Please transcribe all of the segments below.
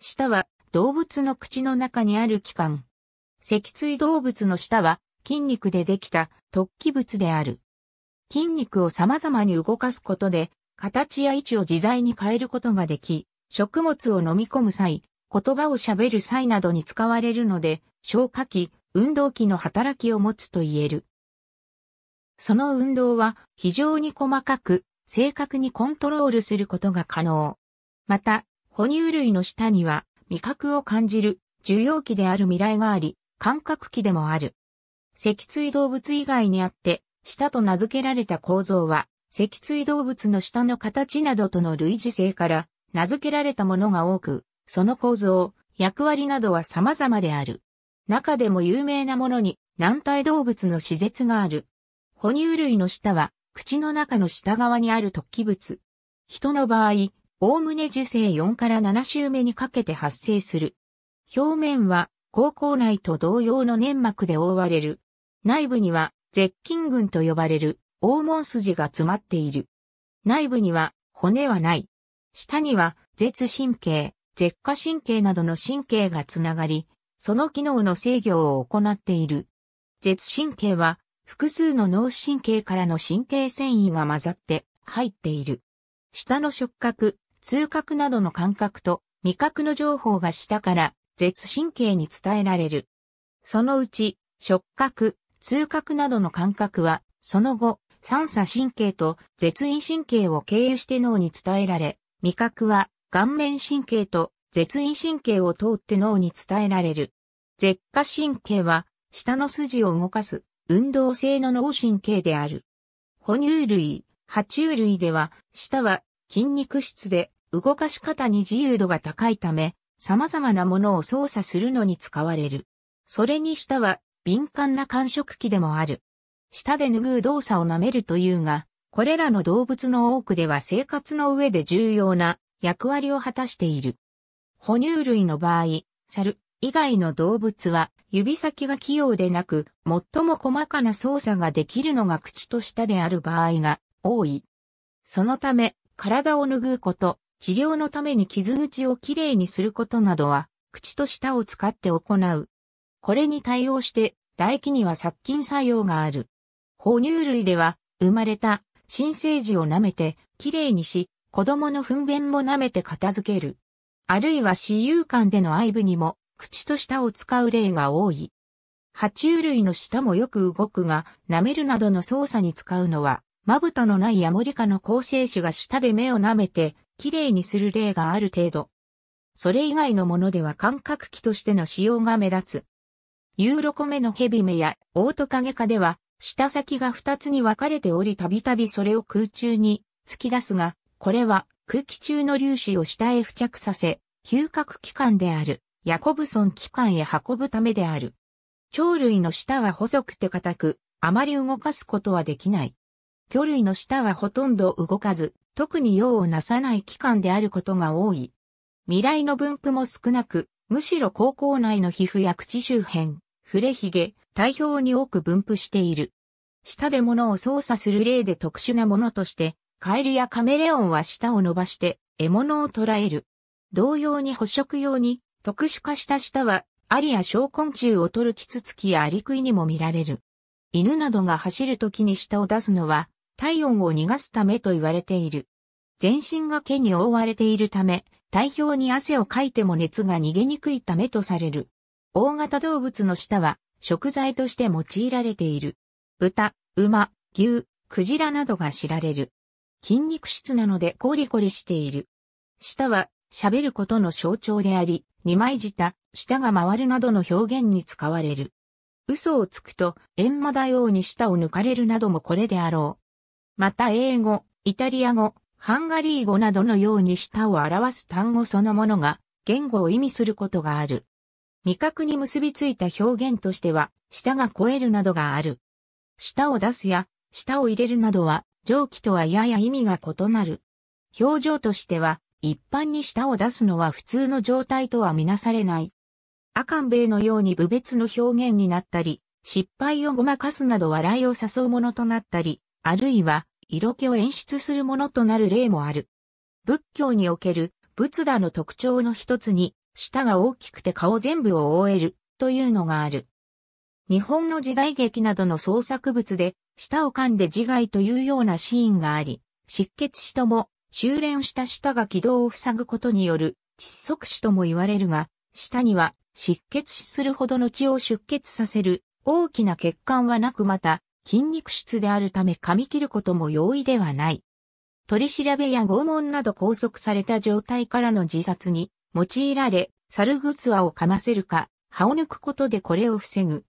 舌は動物の口の中にある器官。脊椎動物の舌は筋肉でできた突起物である。筋肉を様々に動かすことで、形や位置を自在に変えることができ、食物を飲み込む際、言葉を喋る際などに使われるので、消化器、運動器の働きを持つと言える。その運動は非常に細かく、正確にコントロールすることが可能。また、哺乳類の下には味覚を感じる受容器である未来があり、感覚器でもある。脊椎動物以外にあって、舌と名付けられた構造は、脊椎動物の舌の形などとの類似性から、名付けられたものが多く、その構造、役割などは様々である。中でも有名なものに、軟体動物の施設がある。哺乳類の舌は、口の中の下側にある突起物。人の場合、おおむね受精4から7週目にかけて発生する。表面は口腔内と同様の粘膜で覆われる。内部には絶菌群と呼ばれる黄門筋が詰まっている。内部には骨はない。下には絶神経、絶下神経などの神経がつながり、その機能の制御を行っている。絶神経は複数の脳神経からの神経繊維が混ざって入っている。下の触覚、痛覚などの感覚と味覚の情報が下から舌神経に伝えられる。そのうち、触覚、痛覚などの感覚は、その後、三叉神経と絶咽神経を経由して脳に伝えられ、味覚は顔面神経と絶咽神経を通って脳に伝えられる。舌下神経は、下の筋を動かす、運動性の脳神経である。哺乳類、爬虫類では、舌は筋肉質で動かし方に自由度が高いため、様々なものを操作するのに使われる。それに舌は敏感な感触器でもある。舌で拭う動作を舐めるというが、これらの動物の多くでは生活の上で重要な役割を果たしている。哺乳類の場合、猿以外の動物は指先が器用でなく、最も細かな操作ができるのが口と舌である場合が多い。そのため、体を拭うこと、治療のために傷口をきれいにすることなどは、口と舌を使って行う。これに対応して、唾液には殺菌作用がある。哺乳類では、生まれた新生児を舐めて、きれいにし、子供の糞便も舐めて片付ける。あるいは私有間での愛部にも、口と舌を使う例が多い。爬虫類の舌もよく動くが、舐めるなどの操作に使うのは、まぶたのないヤモリ科の構成種が舌で目を舐めて、きれいにする例がある程度。それ以外のものでは感覚器としての使用が目立つ。ユーロコメのヘビ目やオオトカゲ科では、舌先が二つに分かれておりたびたびそれを空中に突き出すが、これは空気中の粒子を下へ付着させ、嗅覚器官であるヤコブソン器官へ運ぶためである。鳥類の舌は細くて硬く、あまり動かすことはできない。魚類の舌はほとんど動かず、特に用をなさない器官であることが多い。未来の分布も少なく、むしろ高校内の皮膚や口周辺、触れ髭、体表に多く分布している。舌で物を操作する例で特殊なものとして、カエルやカメレオンは舌を伸ばして獲物を捕らえる。同様に捕食用に特殊化した舌は、アリや小昆虫を取るキツツキやアリクイにも見られる。犬などが走る時に舌を出すのは体温を逃がすためと言われている。全身が毛に覆われているため、体表に汗をかいても熱が逃げにくいためとされる。大型動物の舌は食材として用いられている。豚、馬、牛、クジラなどが知られる。筋肉質なのでコリコリしている。舌は喋ることの象徴であり、二枚舌、舌が回るなどの表現に使われる。嘘をつくと、閻魔大王に舌を抜かれるなどもこれであろう。また英語、イタリア語、ハンガリー語などのように舌を表す単語そのものが言語を意味することがある。味覚に結びついた表現としては、舌が肥えるなどがある。舌を出すや、舌を入れるなどは、上記とはやや意味が異なる。表情としては、一般に舌を出すのは普通の状態とはみなされない。アカンベイのように部別の表現になったり、失敗をごまかすなど笑いを誘うものとなったり、あるいは色気を演出するものとなる例もある。仏教における仏陀の特徴の一つに、舌が大きくて顔全部を覆えるというのがある。日本の時代劇などの創作物で、舌を噛んで自害というようなシーンがあり、失血死とも、修練した舌が軌道を塞ぐことによる窒息死とも言われるが、舌には失血死するほどの血を出血させる大きな血管はなくまた筋肉質であるため噛み切ることも容易ではない。取り調べや拷問など拘束された状態からの自殺に用いられ、猿ぐつを噛ませるか、歯を抜くことでこれを防ぐ。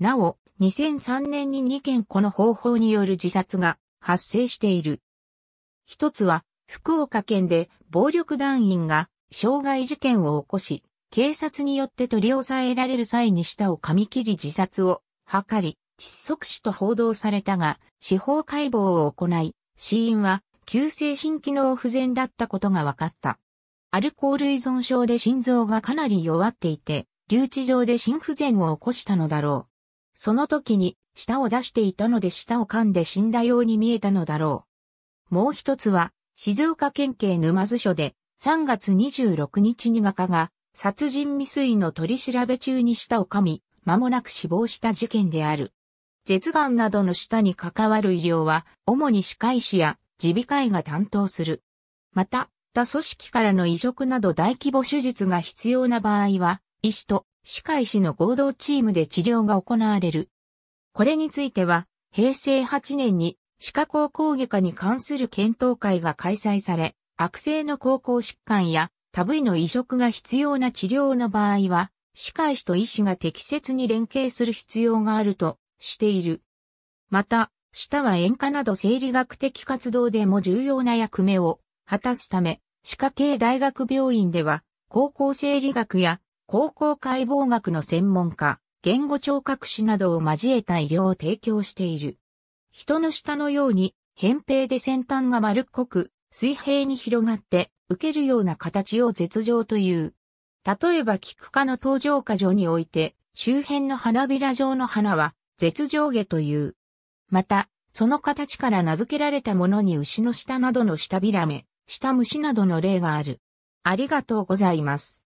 なお、2003年に2件この方法による自殺が発生している。一つは、福岡県で暴力団員が傷害事件を起こし、警察によって取り押さえられる際に舌を噛み切り自殺を図り、窒息死と報道されたが、司法解剖を行い、死因は急性心機能不全だったことが分かった。アルコール依存症で心臓がかなり弱っていて、留置場で心不全を起こしたのだろう。その時に舌を出していたので舌を噛んで死んだように見えたのだろう。もう一つは、静岡県警沼津署で3月26日に画家が殺人未遂の取り調べ中に舌を噛み、間もなく死亡した事件である。舌癌などの舌に関わる医療は、主に歯科医師や耳鼻科医が担当する。また、他組織からの移植など大規模手術が必要な場合は、医師と歯科医師の合同チームで治療が行われる。これについては、平成8年に歯科高校外科に関する検討会が開催され、悪性の高校疾患や他部位の移植が必要な治療の場合は、歯科医師と医師が適切に連携する必要があるとしている。また、舌は演歌など生理学的活動でも重要な役目を果たすため、歯科系大学病院では、高校生理学や高校解剖学の専門家、言語聴覚士などを交えた医療を提供している。人の舌のように、扁平で先端が丸っこく、水平に広がって、受けるような形を絶状という。例えば菊科の登場箇所において、周辺の花びら状の花は、絶上下という。また、その形から名付けられたものに牛の舌などの舌ビラめ、舌虫などの例がある。ありがとうございます。